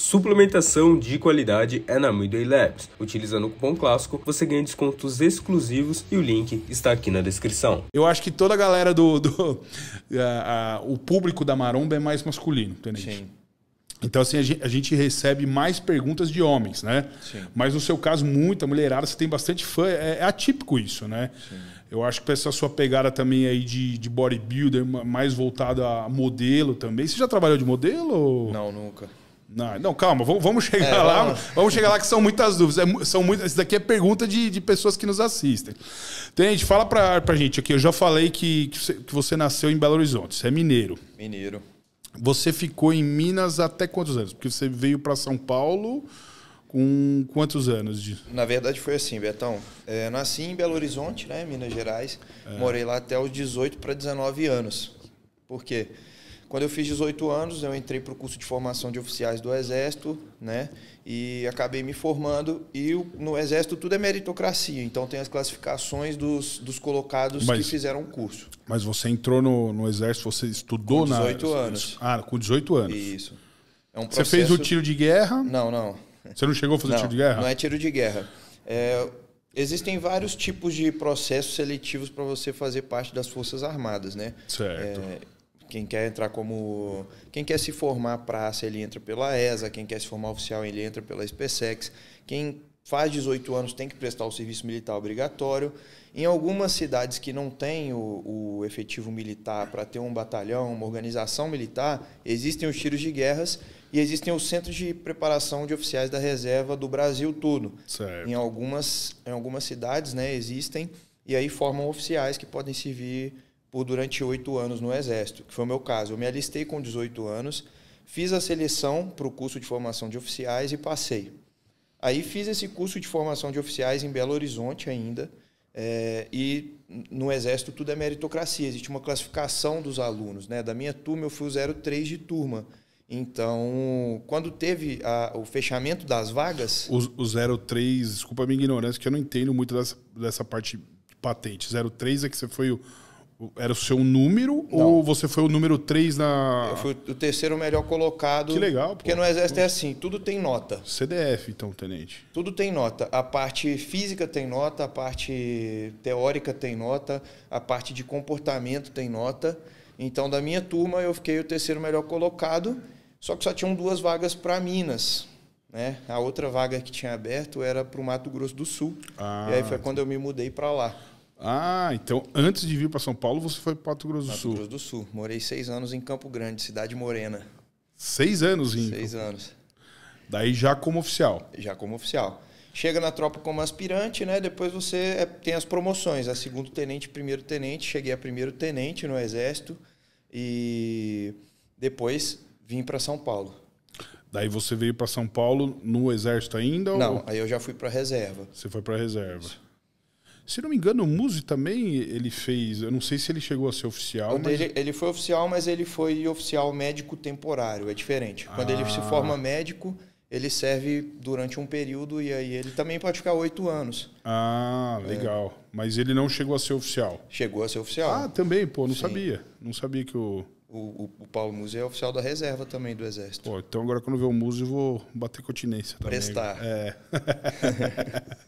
Suplementação de qualidade é na Midway Labs. Utilizando o cupom clássico, você ganha descontos exclusivos e o link está aqui na descrição. Eu acho que toda a galera do. do o público da Maromba é mais masculino, entendeu? Sim. Então, assim, a gente, a gente, recebe mais perguntas de homens, né? Sim. Mas no seu caso, muita mulherada, você tem bastante fã. É, é atípico isso, né? Sim. Eu acho que essa sua pegada também aí de, de bodybuilder, mais voltada a modelo também. Você já trabalhou de modelo? Não, nunca. Não, não, calma, vamos, chegar é, lá. Vamos... vamos... chegar lá que são muitas dúvidas. É, são muitas, isso daqui é pergunta de, de pessoas que nos assistem. Tente, fala pra, pra gente aqui. Eu já falei que, que você, que você nasceu em Belo Horizonte, você é mineiro. Mineiro. Você ficou em Minas até quantos anos? Porque você veio para São Paulo com quantos anos? De... Na verdade foi assim, Betão. É, nasci em Belo Horizonte, né, Minas Gerais. É. Morei lá até os 18 para 19 anos. Por quê? Porque quando eu fiz 18 anos, eu entrei para o curso de formação de oficiais do Exército, né? E acabei me formando. E no Exército tudo é meritocracia, então tem as classificações dos, dos colocados mas, que fizeram o curso. Mas você entrou no, no Exército, você estudou na. Com 18 na, anos. Ah, com 18 anos. Isso. É um processo... Você fez o tiro de guerra? Não, não. Você não chegou a fazer não, tiro de guerra? Não é tiro de guerra. É, Existem vários tipos de processos seletivos para você fazer parte das Forças Armadas, né? Certo. É, quem quer entrar como. Quem quer se formar praça, ele entra pela ESA. Quem quer se formar oficial, ele entra pela SPSEX. Quem faz 18 anos tem que prestar o serviço militar obrigatório. Em algumas cidades que não tem o, o efetivo militar para ter um batalhão, uma organização militar, existem os tiros de guerras e existem os centros de preparação de oficiais da reserva do Brasil todo. Em algumas, em algumas cidades né, existem e aí formam oficiais que podem servir por durante oito anos no Exército, que foi o meu caso. Eu me alistei com 18 anos, fiz a seleção para o curso de formação de oficiais e passei. Aí fiz esse curso de formação de oficiais em Belo Horizonte ainda, é, e no Exército tudo é meritocracia, existe uma classificação dos alunos. Né? Da minha turma eu fui o 03 de turma. Então, quando teve a, o fechamento das vagas. O, o 03, desculpa a minha ignorância, que eu não entendo muito dessa, dessa parte patente. 03 é que você foi o era o seu número não. ou você foi o número 3 na. Eu fui o terceiro melhor colocado. Que legal. Pô. Porque no Exército é assim: tudo tem nota. CDF, então, tenente. Tudo tem nota. A parte física tem nota, a parte teórica tem nota, a parte de comportamento tem nota. Então, da minha turma, eu fiquei o terceiro melhor colocado, só que só tinham duas vagas para Minas. Né? A outra vaga que tinha aberto era para o Mato Grosso do Sul. Ah. E aí foi quando eu me mudei para lá. Ah, então antes de vir para São Paulo, você foi para Mato Grosso do Sul. Mato Grosso do Sul. Morei seis anos em Campo Grande, cidade morena. Seis anos, em Seis anos. Daí já como oficial. Já como oficial. Chega na tropa como aspirante, né? Depois você é, tem as promoções, a segundo tenente, primeiro tenente. Cheguei a primeiro tenente no exército e depois vim para São Paulo. Daí você veio para São Paulo no exército ainda? Não, ou... aí eu já fui para reserva. Você foi para reserva. Isso. Se não me engano, o Musi também ele fez. Eu não sei se ele chegou a ser oficial. mas... Ele, ele, foi oficial, mas ele foi oficial médico temporário. É diferente. Quando ah. ele se ah. forma médico, ele serve durante um período e aí ele também pode ficar oito anos. Ah, legal. É. Mas ele não chegou a ser oficial. Chegou a ser oficial. Ah, também, pô, não Sim. sabia. Não sabia que o. O, o, Paulo Musi é oficial da reserva também do Exército. Pô, então agora quando eu ver o Musi, eu vou bater continência também. Prestar. É.